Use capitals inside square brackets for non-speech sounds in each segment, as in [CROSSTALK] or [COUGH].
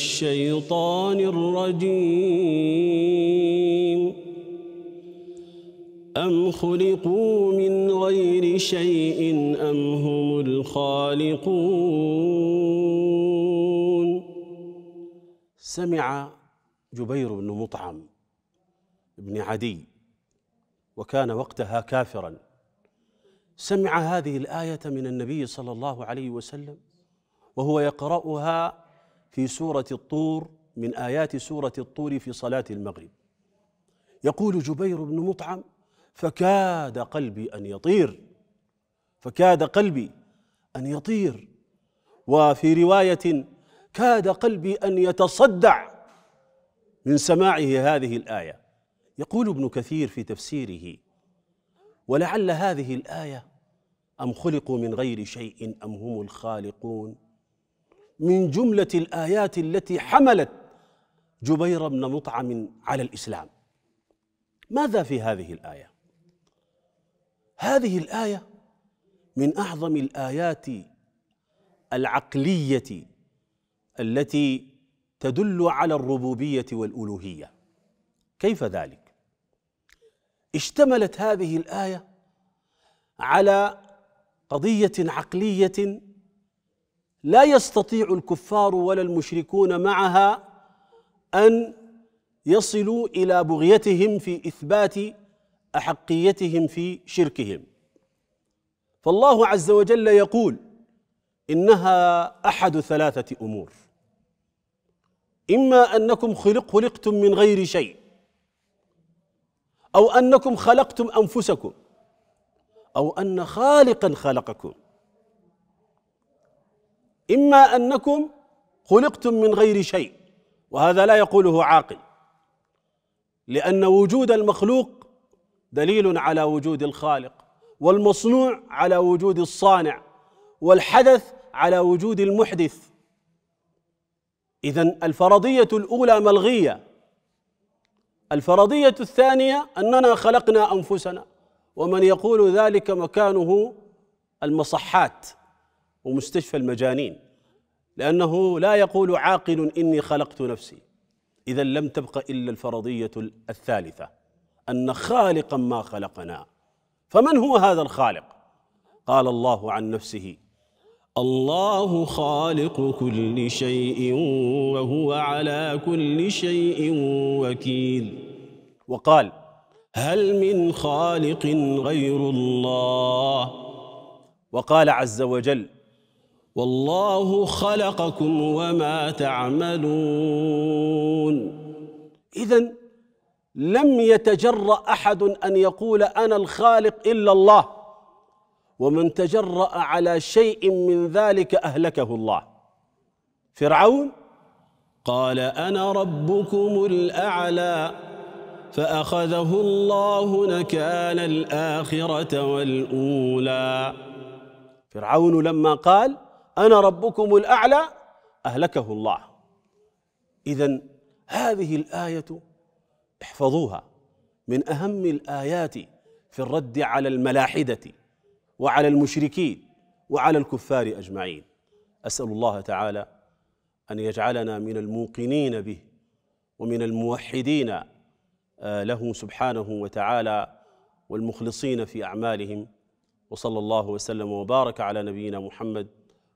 الشيطان الرجيم أم خلقوا من غير شيء أم هم الخالقون سمع جبير بن مطعم بن عدي وكان وقتها كافرا سمع هذه الآية من النبي صلى الله عليه وسلم وهو يقرأها في سورة الطور من آيات سورة الطور في صلاة المغرب يقول جبير بن مطعم فكاد قلبي أن يطير فكاد قلبي أن يطير وفي رواية كاد قلبي أن يتصدع من سماعه هذه الآية يقول ابن كثير في تفسيره ولعل هذه الآية أم خلقوا من غير شيء أم هم الخالقون من جملة الآيات التي حملت جبير بن مطعم على الإسلام ماذا في هذه الآية؟ هذه الآية من أعظم الآيات العقلية التي تدل على الربوبية والألوهية كيف ذلك؟ اشتملت هذه الآية على قضية عقلية لا يستطيع الكفار ولا المشركون معها ان يصلوا الى بغيتهم في اثبات احقيتهم في شركهم فالله عز وجل يقول انها احد ثلاثه امور اما انكم خلق خلقتم من غير شيء او انكم خلقتم انفسكم او ان خالقا خلقكم إما أنكم خلقتم من غير شيء وهذا لا يقوله عاقل لأن وجود المخلوق دليل على وجود الخالق والمصنوع على وجود الصانع والحدث على وجود المحدث إذا الفرضية الأولى ملغية الفرضية الثانية أننا خلقنا أنفسنا ومن يقول ذلك مكانه المصحات ومستشفى المجانين لأنه لا يقول عاقل إني خلقت نفسي إذا لم تبق إلا الفرضية الثالثة أن خالقا ما خلقنا فمن هو هذا الخالق؟ قال الله عن نفسه الله خالق كل شيء وهو على كل شيء وكيل وقال هل من خالق غير الله وقال عز وجل والله خلقكم وما تعملون اذا لم يتجرا احد ان يقول انا الخالق الا الله ومن تجرا على شيء من ذلك اهلكه الله فرعون قال انا ربكم الاعلى فاخذه الله نكال الاخره والاولى فرعون لما قال أنا ربكم الأعلى أهلكه الله إذا هذه الآية احفظوها من أهم الآيات في الرد على الملاحدة وعلى المشركين وعلى الكفار أجمعين أسأل الله تعالى أن يجعلنا من الموقنين به ومن الموحدين آه، له سبحانه وتعالى والمخلصين في أعمالهم وصلى الله وسلم وبارك على نبينا محمد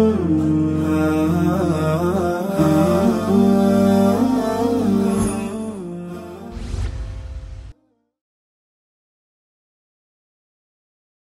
[LAUGHS]